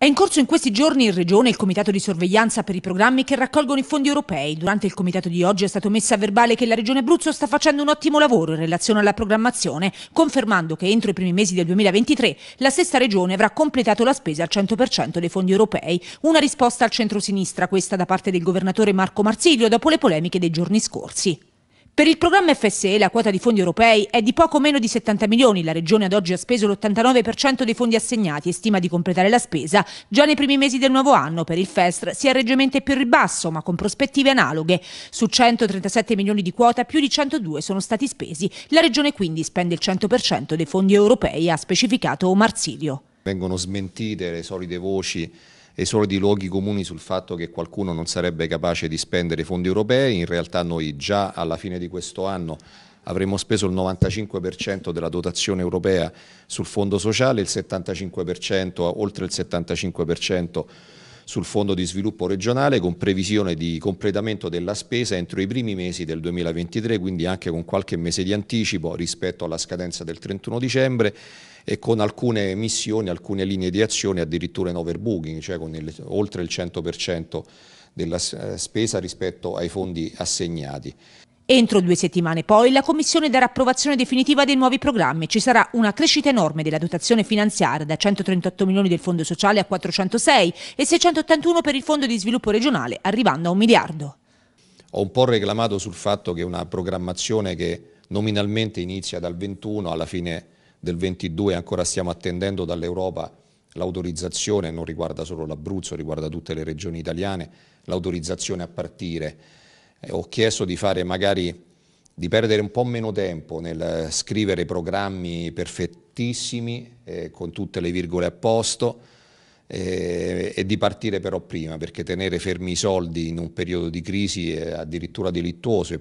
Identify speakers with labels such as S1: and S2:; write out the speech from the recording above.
S1: È in corso in questi giorni in Regione il Comitato di sorveglianza per i programmi che raccolgono i fondi europei. Durante il Comitato di oggi è stato messo a verbale che la Regione Abruzzo sta facendo un ottimo lavoro in relazione alla programmazione, confermando che entro i primi mesi del 2023 la stessa Regione avrà completato la spesa al 100% dei fondi europei. Una risposta al centro-sinistra, questa da parte del governatore Marco Marsiglio, dopo le polemiche dei giorni scorsi. Per il programma FSE la quota di fondi europei è di poco meno di 70 milioni. La Regione ad oggi ha speso l'89% dei fondi assegnati e stima di completare la spesa già nei primi mesi del nuovo anno. Per il FESR si è reggiamente più ribasso, ma con prospettive analoghe. Su 137 milioni di quota, più di 102 sono stati spesi. La Regione quindi spende il 100% dei fondi europei, ha specificato Marsilio.
S2: Vengono smentite le solide voci esordi luoghi comuni sul fatto che qualcuno non sarebbe capace di spendere i fondi europei, in realtà noi già alla fine di questo anno avremo speso il 95% della dotazione europea sul fondo sociale, il 75%, oltre il 75% sul Fondo di sviluppo regionale con previsione di completamento della spesa entro i primi mesi del 2023, quindi anche con qualche mese di anticipo rispetto alla scadenza del 31 dicembre e con alcune missioni, alcune linee di azione addirittura in overbooking, cioè con il, oltre il 100% della eh, spesa rispetto ai fondi assegnati.
S1: Entro due settimane poi la Commissione darà approvazione definitiva dei nuovi programmi. Ci sarà una crescita enorme della dotazione finanziaria da 138 milioni del Fondo Sociale a 406 e 681 per il Fondo di Sviluppo Regionale, arrivando a un miliardo.
S2: Ho un po' reclamato sul fatto che una programmazione che nominalmente inizia dal 21 alla fine del 22 ancora stiamo attendendo dall'Europa l'autorizzazione, non riguarda solo l'Abruzzo, riguarda tutte le regioni italiane, l'autorizzazione a partire. Eh, ho chiesto di fare magari di perdere un po' meno tempo nel eh, scrivere programmi perfettissimi, eh, con tutte le virgole a posto, eh, e di partire però prima, perché tenere fermi i soldi in un periodo di crisi è addirittura delittuoso.